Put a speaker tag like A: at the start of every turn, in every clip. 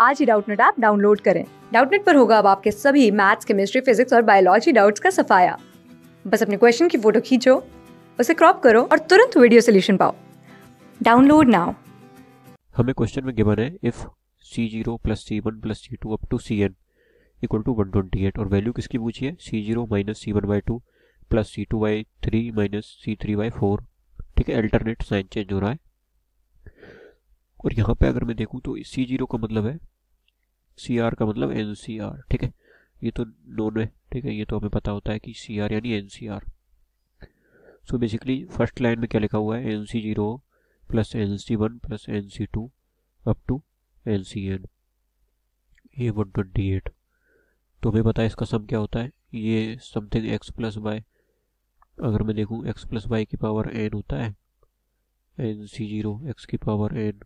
A: आज ही Doubtnut app download करें डाउटनेट पर होगा अब आपके सभी मैथ्स केमिस्ट्री फिजिक्स और बायोलॉजी डाउट्स का सफाया बस अपने क्वेश्चन की फोटो खींचो उसे क्रॉप करो और तुरंत वीडियो सोल्यूशन पाओ डाउनलोड नाउ हमें क्वेश्चन में गिवन है if C zero plus C one plus C two up to C N equal to one twenty eight और वैल्यू किसकी पूछी है C zero minus C one by two plus C two by three minus C three by four ठीक है alternate sign change हो रहा है और यहाँ पे अगर मैं देखूँ तो सी जीरो का मतलब है सी आर का मतलब एन सी आर ठीक है ये तो नोन है ठीक है ये तो हमें पता होता है कि सी आर यानी N C R so basically first line में क्या लिखा हुआ है N C zero plus N C one plus N C two up to N C N a one twenty eight तो हमें पता है इसका सम क्या होता है ये समथिंग एक्स प्लस वाई अगर मैं देखूँ एक्स प्लस वाई की पावर एन होता है एन सी जीरो एक्स की पावर एन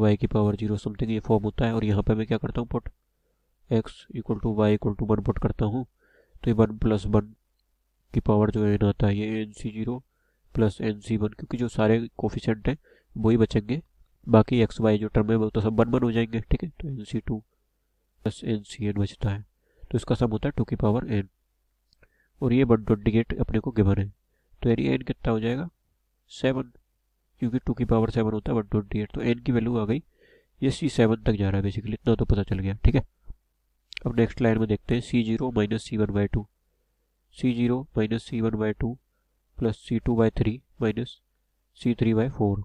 A: वाई की पावर जीरो समथिंग ये फॉर्म होता है और यहाँ पे मैं क्या करता हूँ put X equal to Y equal to one put करता हूँ तो ये वन प्लस वन की पावर जो है आता है ये N C zero plus N C one क्योंकि जो सारे कोफिशेंट हैं वो ही बचेंगे बाकी एक्स वाई जो टर्म है वो तो सब वन वन हो जाएंगे ठीक है तो N C two plus N C N बचता है तो इसका सम होता है टू की पावर एन और ये वन ट्वेंटी एट अपने को गिवन है तो यानी एन कितना हो जाएगा सेवन क्योंकि टू की पावर सेवन होता है वन ट्वेंटी एट तो एन की वैल्यू आ गई ये सी सेवन तक जा रहा है बेसिकली इतना तो पता चल गया ठीक है अब नेक्स्ट लाइन में देखते हैं C zero minus C one by two C zero minus C one by two plus C two by three minus C three by four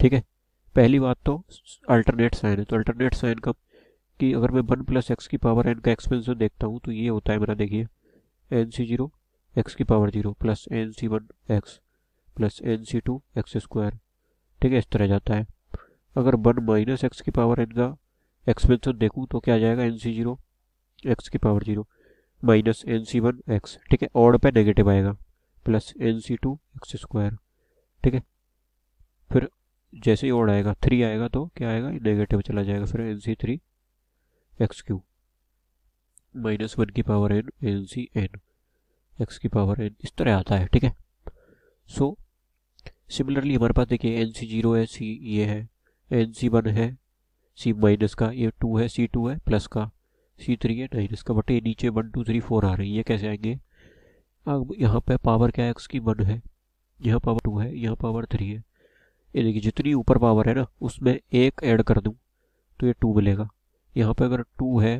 A: ठीक है पहली बात तो अल्टरनेट साइन है तो अल्टरनेट साइन का कि अगर मैं वन प्लस एक्स की पावर एन का एक्सपेंशन देखता हूँ तो ये होता है मेरा देखिए एन सी जीरो एक्स की power zero plus N C one X plus N C two X square ठीक है इस तरह जाता है अगर वन माइनस एक्स की पावर एन का एक्सपेंसन देखूँ तो क्या आ जाएगा एन सी जीरो एक्स की power zero minus N C one x ठीक है और पे नेगेटिव आएगा plus N C two X square ठीक है फिर जैसे ही और आएगा थ्री आएगा तो क्या आएगा नेगेटिव चला जाएगा फिर N C three X cube minus one की power N N C N X की पावर एन इस तरह आता है ठीक है सो सिमिलरली हमारे पास देखिए एन सी जीरो है सी ये है एन सी वन है सी माइनस का ये टू है सी टू है प्लस का सी थ्री है नाइन बट बटे नीचे वन टू थ्री फोर आ रही है ये कैसे आएंगे अब यहाँ पे पावर क्या है उसकी वन है यहाँ पावर टू है यहाँ पावर थ्री है ये देखिए जितनी ऊपर पावर है ना उसमें एक ऐड कर दूँ तो ये टू मिलेगा यहाँ पे अगर टू है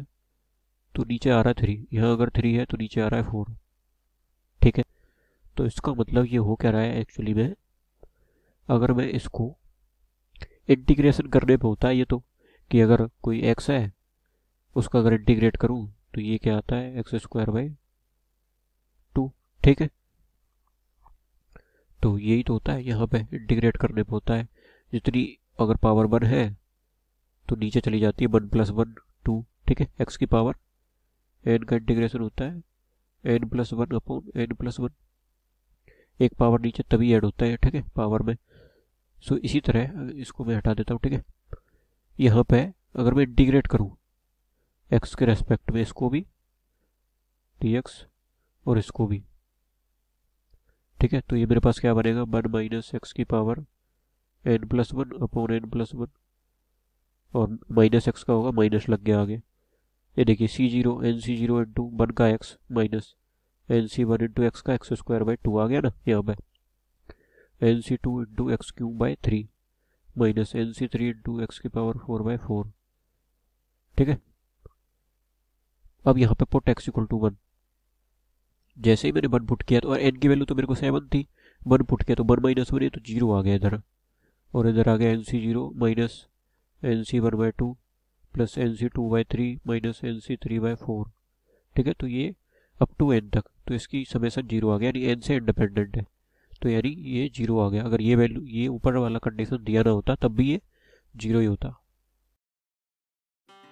A: तो नीचे आ रहा है थ्री यहाँ अगर थ्री है तो नीचे आ रहा है फोर ठीक है तो इसका मतलब ये हो क्या रहा है एक्चुअली में अगर मैं इसको इंटीग्रेशन करने पर होता है ये तो कि अगर कोई एक्स है उसका अगर इंटीग्रेट करूँ तो ये क्या आता है एक्स स्क्वायर बाई टू ठीक है तो यही तो होता है यहाँ पे इंटीग्रेट करने पर होता है जितनी अगर पावर वन है तो नीचे चली जाती है वन प्लस वन टू ठीक है एक्स की पावर एन का इंटीग्रेशन होता है N plus one upon N plus one एक पावर नीचे तभी ऐड होता है ठीक है पावर में सो so, इसी तरह इसको मैं हटा देता हूँ ठीक है यहाँ पे अगर मैं इंटीग्रेट करूँ एक्स के रेस्पेक्ट में इसको भी डी और इसको भी ठीक है तो ये मेरे पास क्या बनेगा वन माइनस एक्स की power N plus one upon N plus one और माइनस एक्स का होगा माइनस लग गया आगे ये देखिए C zero N C zero into one का X minus N C one into X का एक्स स्क्वायर बाई टू आ गया ना यहाँ पर N C two into X cube by three minus N C three into X की power four by four ठीक है अब यहाँ पे put X equal to one जैसे ही मैंने वन पुट किया तो और एन की वैल्यू तो मेरे को सेवन थी वन पुट किया तो वन माइनस वन तो जीरो आ गया इधर और इधर आ गया N C zero minus N C one by two plus N C two by three minus N C three by four ठीक है तो ये अप टू एन तक तो इसकी समय से जीरो आ गया यानी एन से इंडिपेंडेंट है तो यार ये जीरो आ गया अगर ये वैल्यू ये ऊपर वाला कंडीशन दिया ना होता तब भी ये जीरो ही होता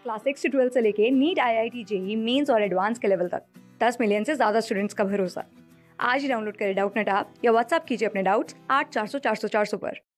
A: क्लास सिक्स ट्वेल्थ से लेके NEET IIT JEE mains और एडवांस के लेवल तक दस मिलियन से ज़्यादा स्टूडेंट्स का भरोसा आज ही डाउनलोड करें डाउट नेट आप या व्हाट्सअप कीजिए अपने डाउट्स आठ चार सौ चार सौ चार सौ पर